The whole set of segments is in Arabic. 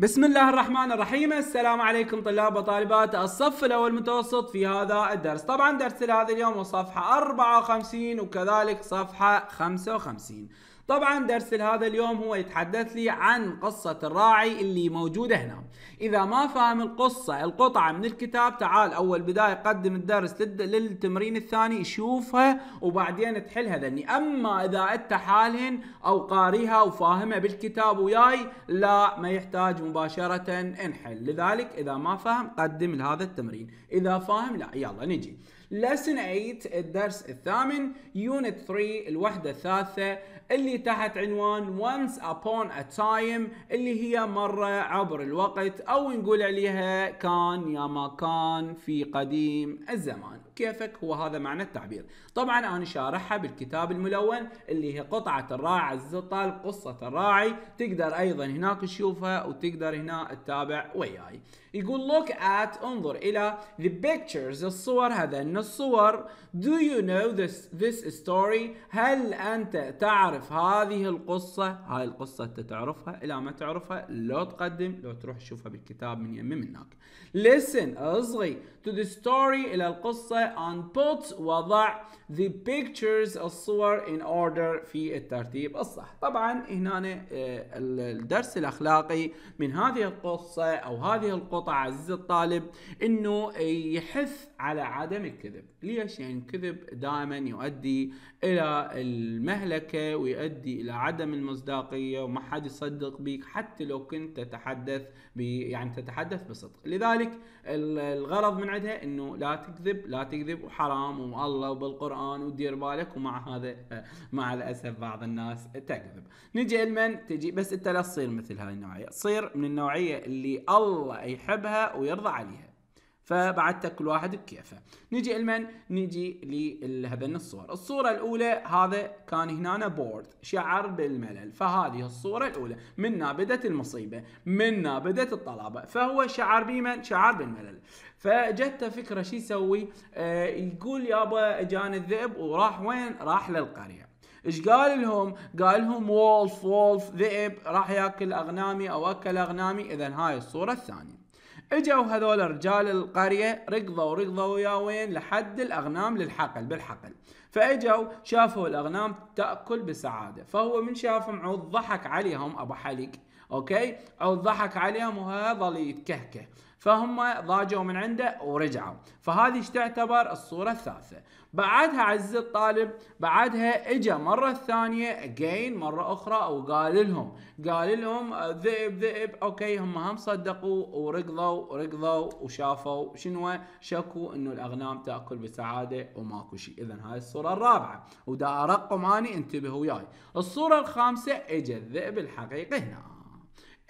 بسم الله الرحمن الرحيم السلام عليكم طلاب وطالبات الصف الأول متوسط في هذا الدرس طبعا درس لهذا اليوم هو صفحة 54 وكذلك صفحة 55 طبعا درس لهذا اليوم هو يتحدث لي عن قصة الراعي اللي موجودة هنا إذا ما فهم القصة القطعة من الكتاب تعال أول بداية قدم الدرس للتمرين الثاني شوفها وبعدين تحلها ذني أما إذا أنت حالهن أو قاريها وفاهمها بالكتاب وياي لا ما يحتاج مباشرة انحل لذلك إذا ما فهم قدم لهذا التمرين إذا فاهم لا يلا نجي lesson 8 الدرس الثامن unit 3 الوحدة الثالثة اللي تحت عنوان once upon a time اللي هي مرة عبر الوقت أو نقول عليها كان يا ما كان في قديم الزمان كيفك هو هذا معنى التعبير طبعا انا شارحها بالكتاب الملون اللي هي قطعة الراعي عزيز الطالب قصة الراعي تقدر ايضا هناك تشوفها وتقدر هنا تتابع وياي يقول look at انظر الى the pictures الصور ان الصور do you know this this story هل انت تعرف هذه القصة هاي القصة انت تعرفها الى ما تعرفها لو تقدم لو تروح تشوفها بالكتاب من يمي منك listen اصغي to the story الى القصة on put وضع the pictures الصور in order في الترتيب الصح طبعا هنا آه، الدرس الأخلاقي من هذه القصة أو هذه القطعة عزيزي الطالب أنه يحث على عدم الكذب ليش يعني الكذب دائما يؤدي إلى المهلكة ويؤدي إلى عدم المصداقية وما حد يصدق بيك حتى لو كنت تتحدث يعني تتحدث بصدق لذلك الغرض من عندها أنه لا تكذب لا تكذب وحرام والله وبالقران ودير بالك ومع هذا مع الاسف بعض الناس تكذب نجي لمن تجي بس انت لا تصير مثل هاي النوعيه تصير من النوعيه اللي الله يحبها ويرضى عليها فبعدت كل واحد بكيفه نجي لمن نجي لهذن الصور الصوره الاولى هذا كان هنا بورد شعر بالملل فهذه الصوره الاولى منا بدت المصيبه منا بدت الطلبه فهو شعر بمن شعر بالملل فجت فكره شو يسوي آه يقول يابا جان الذئب وراح وين راح للقريه ايش قال لهم؟ قال لهم وولف وولف ذئب راح ياكل اغنامي او اكل اغنامي اذا هاي الصوره الثانيه اجوا هذول رجال القريه ركضوا ركضوا يا وين لحد الاغنام للحقل بالحقل فاجوا شافوا الاغنام تاكل بسعاده فهو من شافهم عوض ضحك عليهم ابو حليق اوكي عوض ضحك عليهم وهذا اللي يتكهكه فهم ضاجوا من عنده ورجعوا فهذه تعتبر الصورة الثالثة بعدها عز الطالب بعدها اجى مرة ثانية اجين مرة اخرى وقال لهم قال لهم ذئب ذئب اوكي هم هم صدقوا وركضوا ركضوا وشافوا شنو شكوا انه الاغنام تاكل بسعادة وماكو شيء اذا هاي الصورة الرابعة ودا ارقم اني انتبهوا وياي الصورة الخامسة اجى الذئب الحقيقي هنا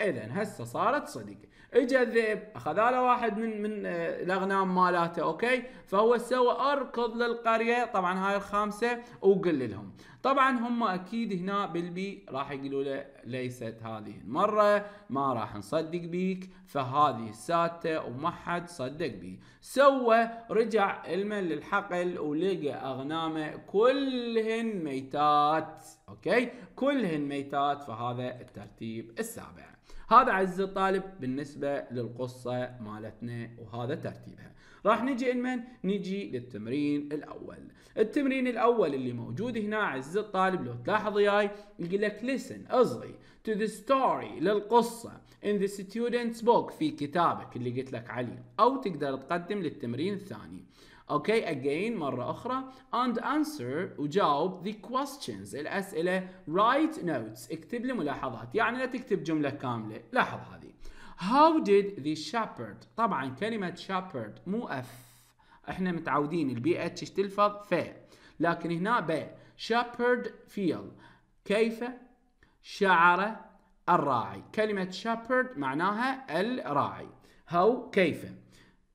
اذا هسه صارت صدق اجى الذئب اخذ له واحد من من آه، الاغنام مالاته اوكي فهو سوى اركض للقريه طبعا هاي الخامسه وقل لهم طبعا هم اكيد هنا بالبي راح يقولوا له ليست هذه المره ما راح نصدق بيك فهذه السادسه وما حد صدق بي سوى رجع المن للحقل ولقى اغنامه كلهن ميتات اوكي كلهن ميتات فهذا الترتيب السابع هذا عز الطالب بالنسبة للقصة مالتنا وهذا ترتيبها راح نجي لمن نجي للتمرين الأول التمرين الأول اللي موجود هنا عز الطالب لو تلاحظ ياي يقول لك listen اصغي to the story للقصة in the student's book في كتابك اللي قلت لك عليه أو تقدر تقدم للتمرين الثاني اوكي again مرة أخرى and answer وجاوب the questions الأسئلة write notes اكتب لي ملاحظات يعني لا تكتب جملة كاملة لاحظ هذه how did the shepherd طبعا كلمة shepherd مو أف احنا متعودين البي اتش تلفظ ف لكن هنا ب shepherd feel كيف شعر الراعي كلمة shepherd معناها الراعي how كيف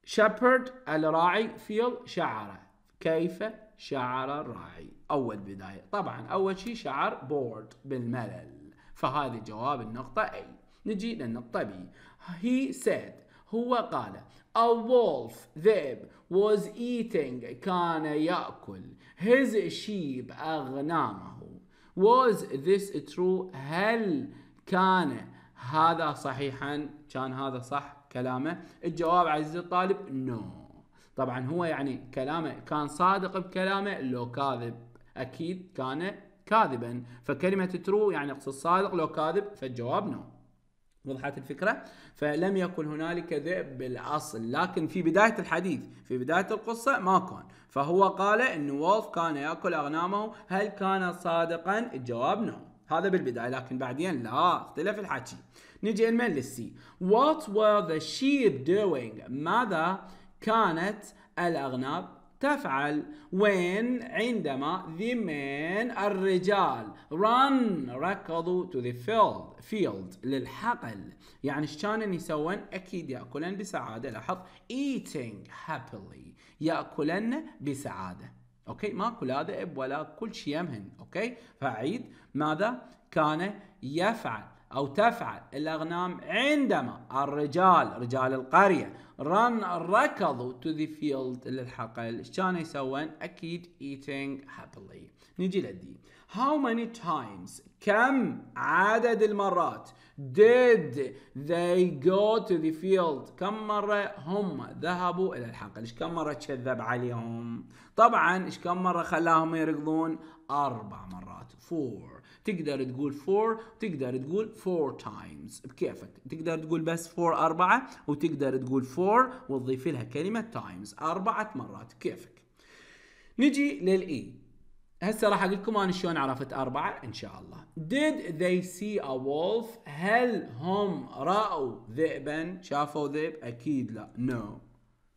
shepherd الراعي فيل شعر كيف شعر الراعي أول بداية طبعا أول شيء شعر بورد بالملل فهذا جواب النقطة A نجي للنقطة B he said هو قال a wolf ذئب was eating كان يأكل his sheep أغنامه was this true هل كان هذا صحيحا كان هذا صح كلامه الجواب عزيزي الطالب نو no. طبعا هو يعني كلامه كان صادق بكلامه لو كاذب اكيد كان كاذبا فكلمه ترو يعني اقصد صادق لو كاذب فالجواب نو وضحت الفكره فلم يكن هنالك ذئب بالاصل لكن في بدايه الحديث في بدايه القصه ما كان فهو قال ان وولف كان ياكل اغنامه هل كان صادقا الجواب نو هذا بالبدايه لكن بعدين لا اختلف الحكي نجي المن للسي what were the sheep doing ماذا كانت الاغنام تفعل وين عندما the men الرجال run ركضوا to the field field للحقل يعني ايش كانوا يسوون اكيد ياكلن بسعاده لاحظ eating happily ياكلن بسعاده اوكي ماكو لا ذئب ولا كل شيء يمهن اوكي فاعيد ماذا كان يفعل او تفعل الاغنام عندما الرجال رجال القريه رن ركضوا تو ذا فيلد للحقل ايش كانوا يسوون اكيد ايتينج هابلي نجي للدي How many times كم عدد المرات did they go to the field كم مرة هم ذهبوا إلى الحقل إيش كم مرة تشذب عليهم طبعا إيش كم مرة خلاهم يركضون أربع مرات four تقدر تقول four تقدر تقول four times بكيفك تقدر تقول بس four أربعة وتقدر تقول four وتضيف لها كلمة times أربعة مرات كيفك نجي للإي e. هسه راح اقول لكم انا شلون عرفت اربعه ان شاء الله. Did they see a wolf؟ هل هم راوا ذئبا؟ شافوا ذئب؟ اكيد لا. No.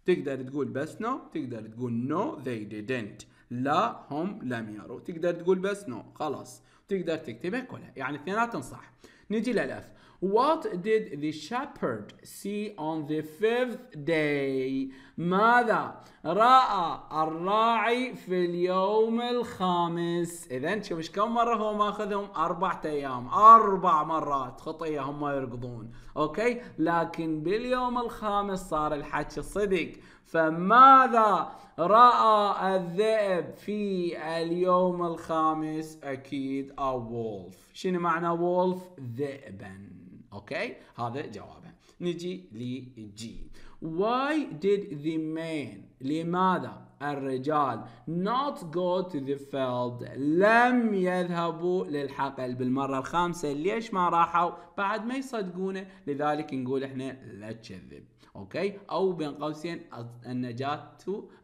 تقدر تقول بس no، تقدر تقول no they didn't. لا هم لم يروا تقدر تقول بس نو خلاص تقدر تكتبها كلها يعني اثنيناتهم صح نجي للاف What did the shepherd see on the fifth day? ماذا رأى الراعي في اليوم الخامس؟ إذا شوف ايش كم مرة هو ماخذهم أربعة أيام، أربع مرات خطية هم يركضون، أوكي؟ لكن باليوم الخامس صار الحكي صدق، فماذا رأى الذئب في اليوم الخامس أكيد a wolf شنو معنى wolf ذئباً اوكي هذا جوابه نجي لجي why did the men لماذا الرجال not go to the field لم يذهبوا للحقل بالمرة الخامسة ليش ما راحوا بعد ما يصدقونه لذلك نقول احنا لا تكذب اوكي او بين قوسين النجاة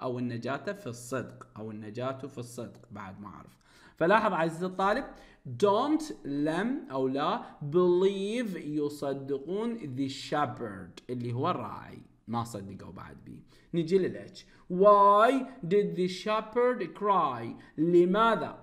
او النجاة في الصدق او النجاة في الصدق بعد ما اعرف فلاحظ عزيزي الطالب don't لم أو لا believe يصدقون the shepherd اللي هو الراعي ما صدقوا بعد بي نجي للاتش why did the shepherd cry لماذا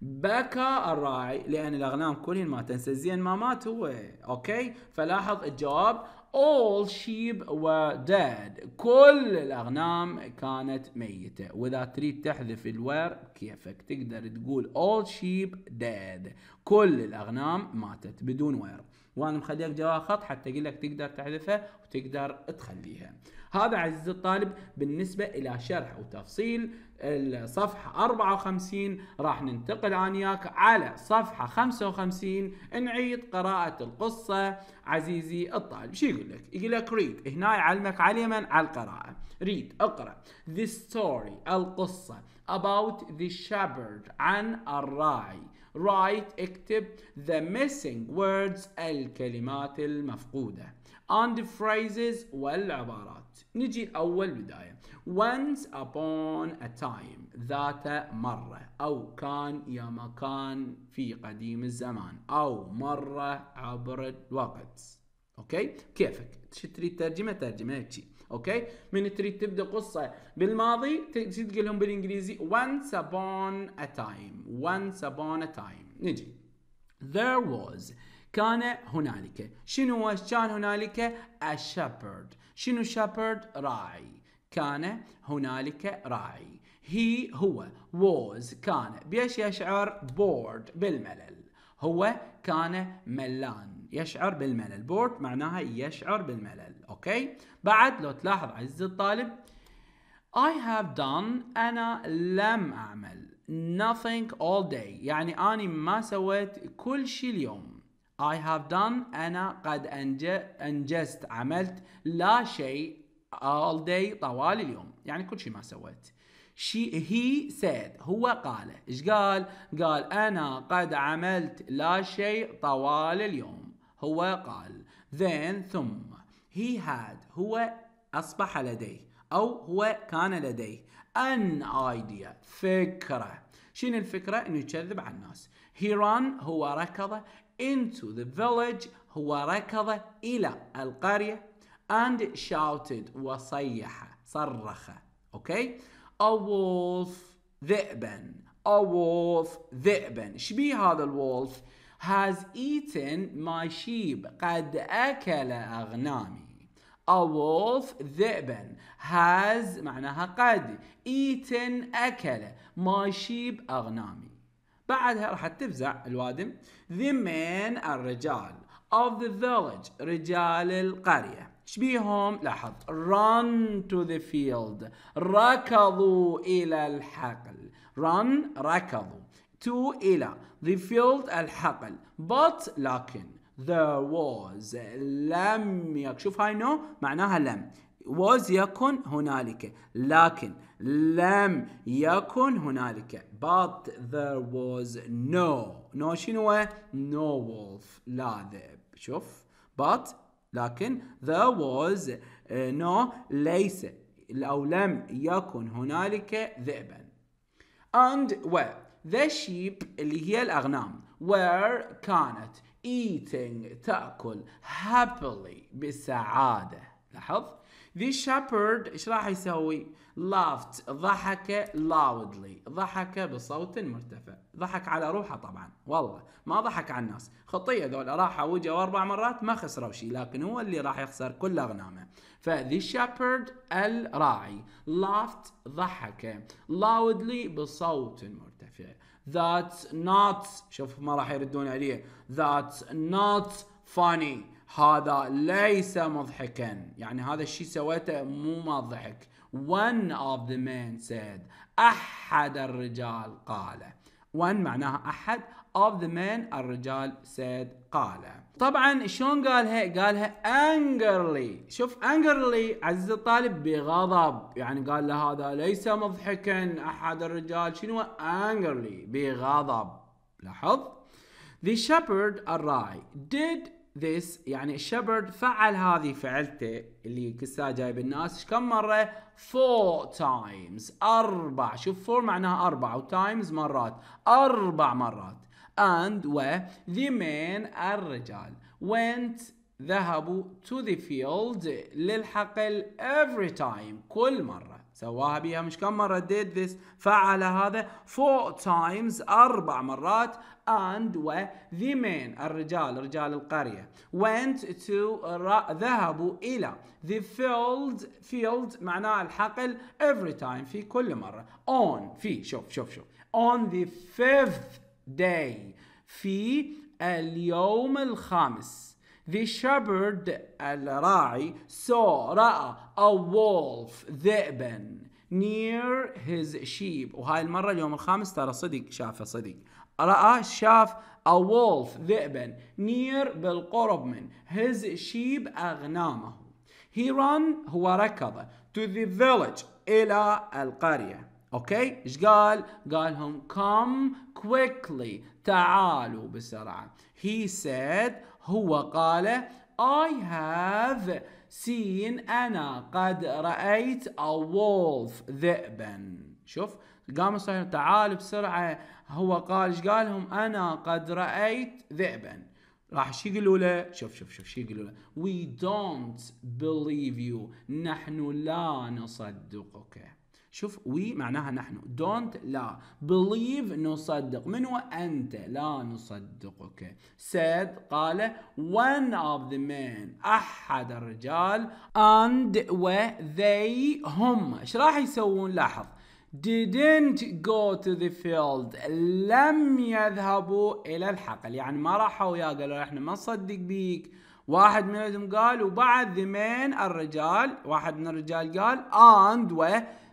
بكى الراعي لان الاغنام كلهن ما تنسى زين ما مات هو اوكي فلاحظ الجواب all sheep were dead كل الأغنام كانت ميتة وإذا تريد تحذف الوير كيفك تقدر تقول all sheep dead كل الأغنام ماتت بدون وير وأنا مخليك جواه خط حتى أقول لك تقدر تحذفها وتقدر تخليها هذا عزيزي الطالب بالنسبة إلى شرح وتفصيل الصفحة 54 راح ننتقل عنياك على صفحة 55 نعيد قراءة القصة عزيزي الطالب شو يقول لك يقول لك ريد هنا يعلمك على اليمن على القراءة ريد اقرأ the story القصة about the shepherd عن الراعي write اكتب the missing words الكلمات المفقودة and phrases والعبارات نجي الأول بداية once upon a time ذات مرة أو كان يا مكان في قديم الزمان أو مرة عبر الوقت اوكي كيفك تريد ترجمه ترجمه هيك اوكي من تريد تبدا قصه بالماضي تريد تقول لهم بالانجليزي once upon a time once upon a time نجي there was كان هنالك شنو كان هنالك a shepherd شنو shepherd راعي كان هنالك راعي he هو was كان بيش يشعر bored بالملل هو كان ملان يشعر بالملل bored معناها يشعر بالملل اوكي بعد لو تلاحظ عزيزي الطالب I have done أنا لم أعمل nothing all day يعني أنا ما سويت كل شيء اليوم I have done أنا قد أنجزت عملت لا شيء all day طوال اليوم يعني كل شيء ما سويت she he said هو قال ايش قال قال أنا قد عملت لا شيء طوال اليوم هو قال then ثم he had هو أصبح لديه أو هو كان لديه an idea فكرة شنو الفكرة انه يكذب على الناس he ran هو ركض into the village هو ركض الى القرية and shouted وصيح صرخ اوكي a wolf ذئبا a wolf ذئبا شبيه هذا الولف has eaten my sheep قد أكل أغنامي A wolf ذئبا has معناها قد eaten أكل my sheep أغنامي بعدها راح تفزع الوادم the men الرجال of the village رجال القرية شبيهم لاحظ run to the field ركضوا إلى الحقل run ركضوا to إلى the field الحقل but لكن there was لم يكن شوف هاي نو معناها لم was يكن هنالك لكن لم يكن هنالك but there was no no شنو no wolf لا ذئب شوف but لكن there was آه، no ليس أو لم يكن هنالك ذئبا and where the sheep اللي هي الأغنام where كانت eating تأكل happily بسعادة لاحظ The shepherd ايش راح يسوي laughed ضحك loudly ضحك بصوت مرتفع ضحك على روحه طبعا والله ما ضحك على الناس خطية ذول راحوا وجوا أربع مرات ما خسروا شيء لكن هو اللي راح يخسر كل أغنامه فذي shepherd الراعي laughed ضحك loudly بصوت مرتفع فيها That's not شوف ما راح يردون عليه That's not funny هذا ليس مضحكا يعني هذا الشيء سويته مو مضحك ضحك One of the men said أحد الرجال قال One معناها أحد of the men الرجال said قال طبعا شلون قالها قالها angrily شوف angrily عزيزي الطالب بغضب يعني قال له هذا ليس مضحكا احد الرجال شنو angrily بغضب لاحظ the shepherd الراعي did this يعني الشبرد فعل هذه فعلته اللي كسا جايب الناس كم مره four times اربع شوف four معناها اربع وتايمز مرات اربع مرات and و the men الرجال went ذهبوا to the field للحقل every time كل مرة سواها بيها مش كم مرة did this فعل هذا four times أربع مرات and و the men الرجال رجال القرية went to ذهبوا إلى the field field معناه الحقل every time في كل مرة on في شوف شوف شوف on the fifth day في اليوم الخامس The shepherd الراعي saw رأى a wolf ذئبا near his sheep وهاي المرة اليوم الخامس ترى صدق شافه صدق رأى شاف a wolf ذئبا near بالقرب من his sheep أغنامه he ran هو ركض to the village إلى القرية اوكي ايش قال قالهم come quickly تعالوا بسرعه هي سيد هو قال I have seen انا قد رايت a wolf ذئبا شوف قام الصحيح تعال بسرعه هو قال ايش قالهم انا قد رايت ذئبا راح ايش يقولوا له شوف شوف شوف ايش يقولوا له we don't believe you نحن لا نصدقك شوف وي معناها نحن دونت لا بليف نصدق من هو أنت لا نصدقك سيد قال وان اوف ذا مان أحد الرجال اند و ذي هم ايش راح يسوون لاحظ didn't go to the field لم يذهبوا إلى الحقل يعني ما راحوا وياه قالوا احنا ما نصدق بيك واحد منهم قال وبعد ذمين الرجال واحد من الرجال قال and و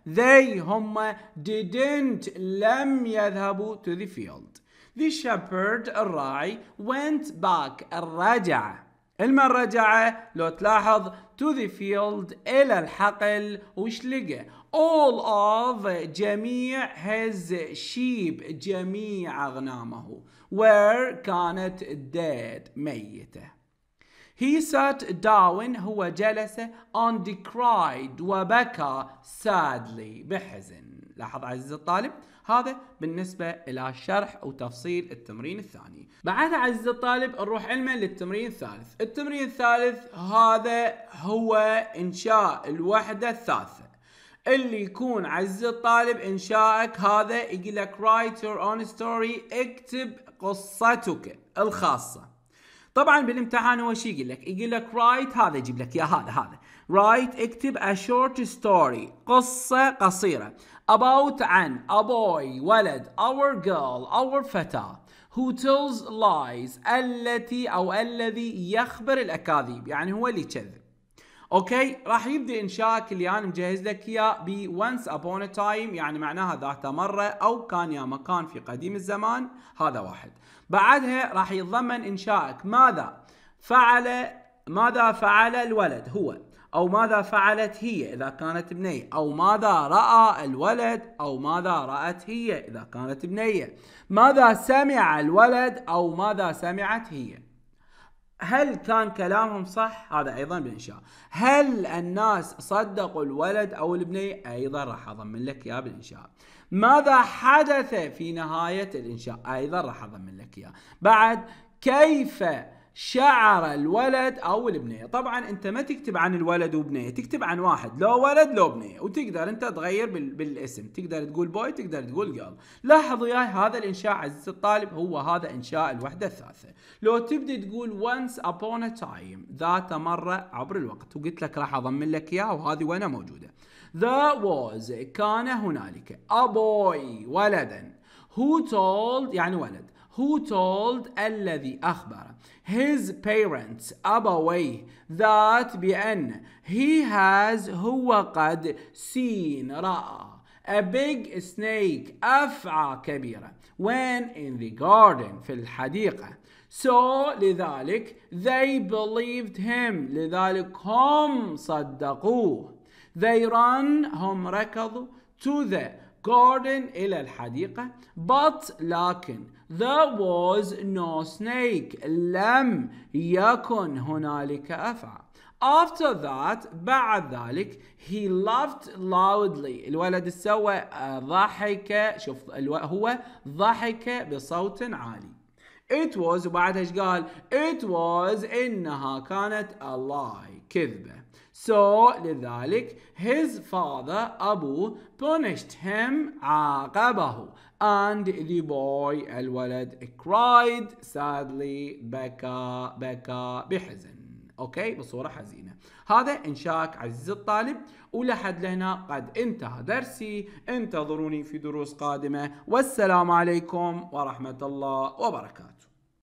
they هم didn't لم يذهبوا to the field the shepherd الراعي went back الرجع المن رجع لو تلاحظ to the field إلى الحقل وش لقى all of جميع his sheep جميع أغنامه where كانت dead ميته He sat down هو جلس and cried وبكى sadly بحزن لاحظ عزيز الطالب هذا بالنسبة إلى شرح وتفصيل التمرين الثاني بعد عزيز الطالب نروح علما للتمرين الثالث التمرين الثالث هذا هو إنشاء الوحدة الثالثة اللي يكون عزيز الطالب إنشائك هذا يقول لك write your own story اكتب قصتك الخاصة طبعا بالامتحان هو شي يقول لك يقول لك رايت هذا يجيب لك يا هذا هذا رايت اكتب a short story قصة قصيرة about عن a boy ولد our girl our فتاة who tells lies التي أو الذي يخبر الأكاذيب يعني هو اللي يكذب اوكي راح يبدا انشائك اللي انا مجهز لك اياه ب once upon a time يعني معناها ذات مره او كان يا مكان في قديم الزمان هذا واحد بعدها راح يتضمن انشائك ماذا فعل ماذا فعل الولد هو أو ماذا فعلت هي إذا كانت بنية أو ماذا رأى الولد أو ماذا رأت هي إذا كانت بنية ماذا سمع الولد أو ماذا سمعت هي هل كان كلامهم صح؟ هذا ايضا بالانشاء. هل الناس صدقوا الولد او البنيه؟ ايضا راح اضمن لك اياه بالانشاء. ماذا حدث في نهايه الانشاء؟ ايضا راح اضمن لك اياه. بعد كيف شعر الولد او البنيه طبعا انت ما تكتب عن الولد وبنيه تكتب عن واحد لو ولد لو بنيه وتقدر انت تغير بالاسم تقدر تقول بوي تقدر تقول جيرل لاحظ يا هذا الانشاء عزيزي الطالب هو هذا انشاء الوحده الثالثه لو تبدي تقول وانس upon a تايم ذات مره عبر الوقت وقلت لك راح اضمن لك اياها وهذه وانا موجوده there was كان هنالك a boy ولدا who told يعني ولد who told الذي أخبر his parents أبويه that بأن he has هو قد seen رأى a big snake أفعى كبيرة when in the garden في الحديقة so لذلك they believed him لذلك هم صدقوه they run هم ركضوا to the garden إلى الحديقة but لكن there was no snake لم يكن هنالك أفعى After that بعد ذلك he laughed loudly الولد سوى آه، ضحك شوف هو ضحك بصوت عالي it was وبعدها ايش قال it was انها كانت a lie كذبه So لذلك his father أبوه punished him عاقبه and the boy الولد cried sadly بكى بكى بحزن اوكي بصوره حزينه هذا انشاك عزيزي الطالب ولحد لهنا قد انتهى درسي انتظروني في دروس قادمه والسلام عليكم ورحمه الله وبركاته